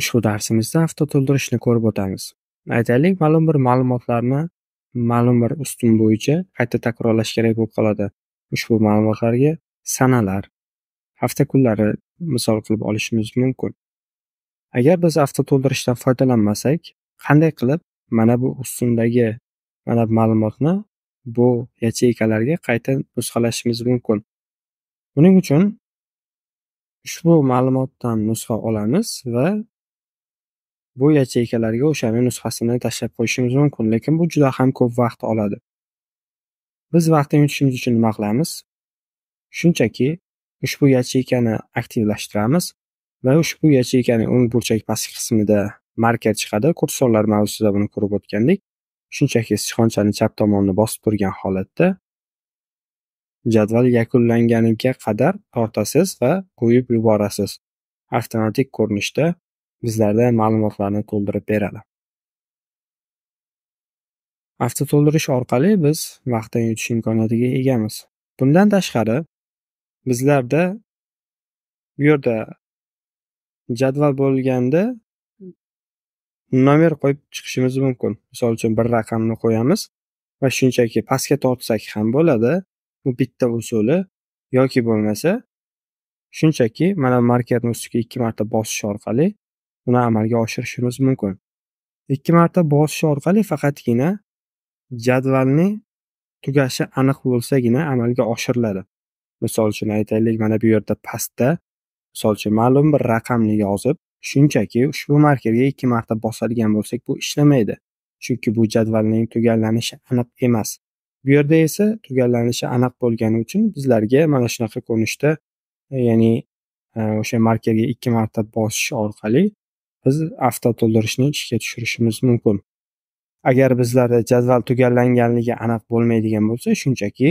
Ushbu darsimizda to'ldirishni ko'rib o'tamiz. Aytaylik, ma'lum bir ma'lumotlarni ma'lum bir ustun bo'yicha qayta takrorlash kerak bo'lib qoladi. Ushbu ma'lumotlarga sanalar, hafta kunlari misol qilib olishimiz mumkin. Agar biz avto to'ldirishdan foydalanmasak, qanday qilib mana bu ustundagi mana bu ma'lumotni bu yacheykalarga qayta nusxalashimiz mumkin? Buning uchun ushbu ma'lumotdan nusxa olamiz va bu yacheykalarga o'shani nusxasini tashlab qo'yishimiz mumkin lekin bu juda ham ko'p vaqt oladi biz vaqtni yutishimiz uchun nima qilamiz shunchaki ushbu yacheykani aktivlashtiramiz va ushbu yacheykani o'ng burchak pastki qismida marker chiqadi kursorlar mavzusida buni ko'rib o'tgandik shunchaki sichqonchani chap tomonini bosib turgan holatda jadval yakunlanganiga qadar tortasiz va qo'yib yuborasiz avtomatik ko'rinishda bizlarda ma'lumotlarni to'ldirib beradi avto to'ldirish orqali biz vaqtdan yutish imkoniyatiga egamiz bundan tashqari bizlarda bu yerda jadval bo'lganda nomer qo'yib chiqishimiz mumkin misol uchun bir raqamni qo'yamiz va shunchaki pastga tortsak ham bo'ladi bu bitta usuli yoki bo'lmasa shunchaki mana markerni ustiga ikki marta bosish orqali uni amalga oshirishimiz mumkin ikki marta bosish orqali faqatgina jadvalning tugashi aniq bo'lsagina amalga oshiriladi misol uchun aytaylik mana bu yerda pastda misol uchun ma'lum bir raqamni yozib shunchaki ushbu markerga ikki marta bosadigan bo'lsak bu ishlamaydi chunki bu jadvalning tugallanishi aniq emas bu yerda esa tugallanishi aniq bo'lgani uchun bizlarga mana shunaqa ko'rinishda ya'ni e, o'sha markerga ikki marta bosish orqali biz avtoto'ldirishni ishga tushirishimiz mumkin agar bizlarda jadval tugallanganligi aniq bo'lmaydigan bo'lsa shunchaki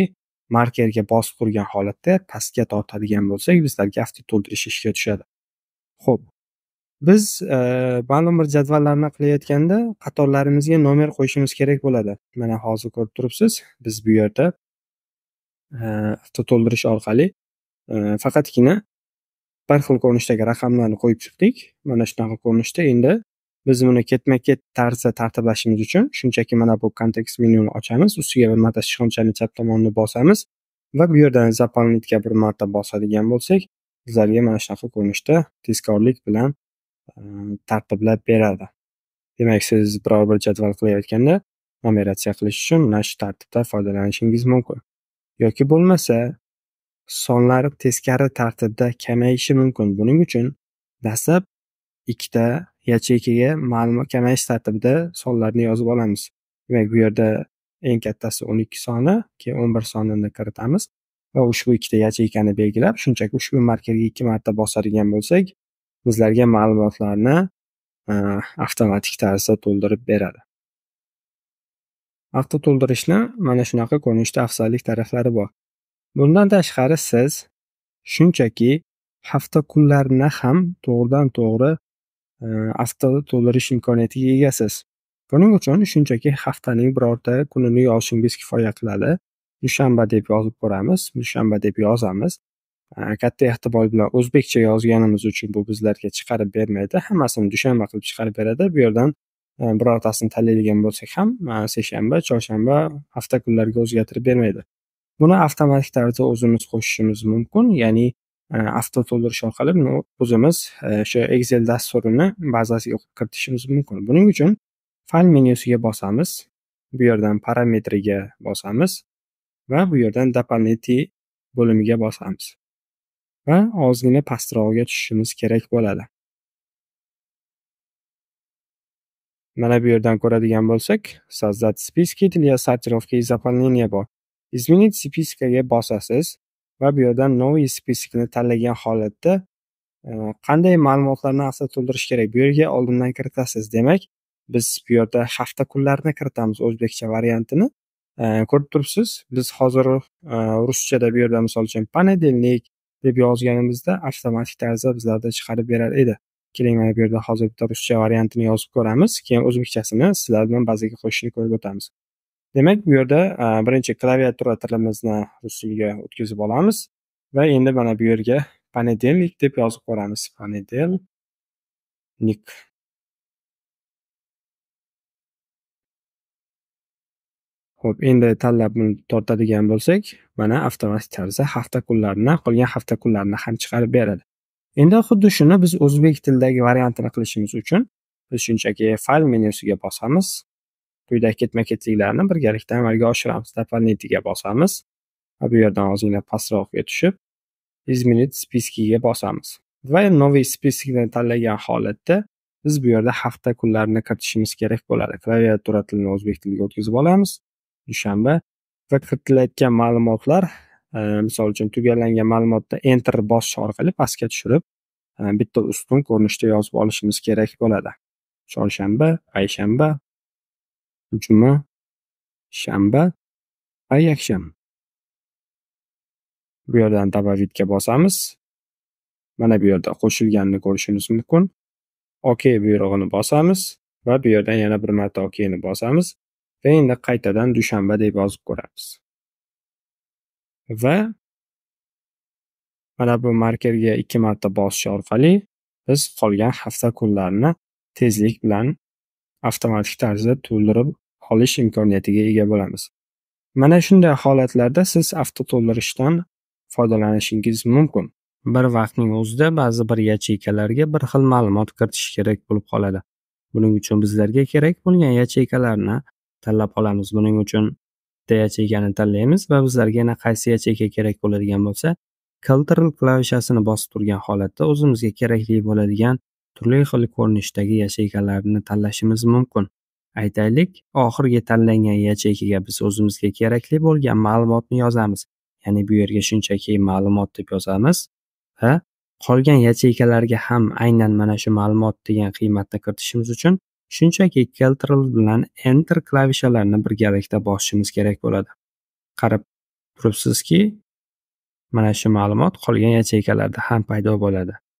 markerga bosib turgan holatda pastga tortadigan bo'lsak bizlarga avto to'ldirish ishga tushadi ho'p biz e, ma'lum bir jadvallarni qilayotganda qatorlarimizga nomer qo'yishimiz kerak bo'ladi mana hozir ko'rib turibsiz biz bu yerda e, avto to'ldirish orqali e, faqatgina bir xil ko'rinishdagi raqamlarni qo'yib chiqdik mana shunaqa ko'rinishda endi biz buni ketma ket tarzda tartiblashimiz uchun shunchaki mana bu kontekst menyuni ochamiz ustiga bir marta sichqonchani chap tomonini bosamiz va bu yerdan zapalnitga bir marta bosadigan bo'lsak bizlarga mana shunaqa ko'rinishda tezkorlik bilan tartiblab beradi demak siz biror bir jadval qilayotganda numeratsiya qilish uchun mana shu tartibda foydalanishingiz mumkin yoki bo'lmasa sonlari teskari tartibda kamayishi mumkin. Buning uchun dastlab ikkita yacheykaga ma'lum kamayish tartibida sonlarni yozib olamiz. Demak, bu yerda eng kattasi 12 soni, keyin 11 sonini kiritamiz va ushbu ikkita yacheykani belgilab, shunchaki ushbu markerga 2 marta bosadigan bo'lsak, bizlarga ma'lumotlarni e, avtomatik tarzda to'ldirib beradi. Avto to'ldirishni mana shunaqa ko'rinishda afzallik taraflari bor. Bundan tashqari siz shunchaki hafta kunlarini ham to'g'ridan to'g'ri e, astoda to'ldirish imkoniyatiga egasiz. Buning uchun shunchaki haftaning birorta kunini yozishingiz kifoya qiladi. Dushanba deb yozib ko'ramiz, dushanba deb yozamiz. E, katta ehtimol bilan o'zbekcha yozganimiz uchun bu bizlarga chiqarib bermaydi. Hammasini dushanba qilib chiqarib beradi. Bu yerdan e, birortasini tanlaydigan bo'lsak ham seshanba, chorshanba hafta kunlariga o'zgartirib bermaydi. buni avtomatik tarzda o'zimiz qo'shishimiz mumkin ya'ni e, avto to'ldirish orqali buni o'zimiz e, o'sha excel dasturini bazasiga kiritishimiz mumkin buning uchun fayl menyusiga bosamiz bu yerdan parametriga bosamiz va bu yerdan дополнительный bo'limiga bosamiz va ozgina pastrog'iga tushishimiz kerak bo'ladi mana bu yerdan ko'radigan bo'lsak создать списки для сортировки и заполнения bor Izменить spiskkaga bosasiz va bu yerdan новый spiskni tanlagan holatda э, qanday ma'lumotlarni asli to'ldirish kerak bu yerga oldindan kiritasiz demak biz bu yerda hafta kunlarini kiritamiz o'zbekcha variantini э, ko'rib turibsiz biz hozir э, ruschada bu yerda misol uchun понедельник deb yozganimizda avtomatik tarzda bizlarda chiqarib berar edi keling mana bu yerda hozir bitta ruscha variantini yozib ko'ramiz keyin o'zbekchasini sizlar bilan bazaga qo'shishni ko'rib o'tamiz Demak, bu yerda birinchi klaviatura tilimizni rus tiliga o'tkazib olamiz va endi mana bu yerga panedelnik deb yozib ko'ramiz. nik Xo'p, endi tanlab tortadigan bo'lsak, mana avtomatik tarzda hafta kunlarini, qolgan hafta kunlarini ham chiqarib beradi. Endi xuddi shuni biz o'zbek tilidagi variantini qilishimiz uchun biz shunchaki fayl menyusiga bosamiz quyidagi ketma ketliklarni birgalikda amalga oshiramiz дополнительga bosamiz va bu yerdan ozgina pastroqga tushib изменить spiskiga bosamiz va новый spiskni tanlagan holatda biz bu yerda hafta kunlarini kiritishimiz kerak bo'ladi klaviatura tilini o'zbek tiliga o'tkazib olamiz dushanba va kiritilayotgan ma'lumotlar e, misol uchun tugallangan ma'lumotda enter bosish orqali pastga tushirib e, bitta ustun ko'rinishda yozib olishimiz kerak bo'ladi chorshanba payshanba Juma, shanba va yakshanba. Bu yerdan tabavidga bosamiz. Mana bu yerda qo'shilganini ko'rishimiz mumkin. Ok buyrug'ini bosamiz va bu yerdan yana bir marta okni bosamiz va endi qaytadan dushanba deb yozib ko'ramiz. Va mana bu markerga ikki marta bosish orqali biz qolgan hafta kunlarini tezlik bilan avtomatik tarzda to'ldirib olish imkoniyatiga ega bo'lamiz. Mana shunday holatlarda siz avtoto'ldirishdan foydalanishingiz mumkin. Bir vaqtning o'zida ba'zi bir yacheykalarga bir xil ma'lumot kiritish kerak bo'lib qoladi. Buning uchun bizlarga kerak bo'lgan yacheykalarni tanlab olamiz. Buning uchun bitta yacheykani tanlaymiz va bizlarga yana qaysi yacheyka kerak bo'ladigan bo'lsa, Ctrl klavishasini bosib turgan holatda o'zimizga kerakli bo'ladigan turli xil ko'rinishdagi yacheykalarni tanlashimiz mumkin. Aytaylik, oxirgi tanlangan yacheykaga biz o'zimizga kerakli bo'lgan ma'lumotni yozamiz. Ya'ni bu yerga shunchaki ma'lumot deb yozamiz va qolgan yacheykalarga ham aynan mana shu ma'lumot degan qiymatni kiritishimiz uchun shunchaki keltiril bilan Enter klavishalarini birgalikda bosishimiz kerak bo'ladi. Qarab turibsizki, mana shu ma'lumot qolgan yacheykalarda ham paydo bo'ladi.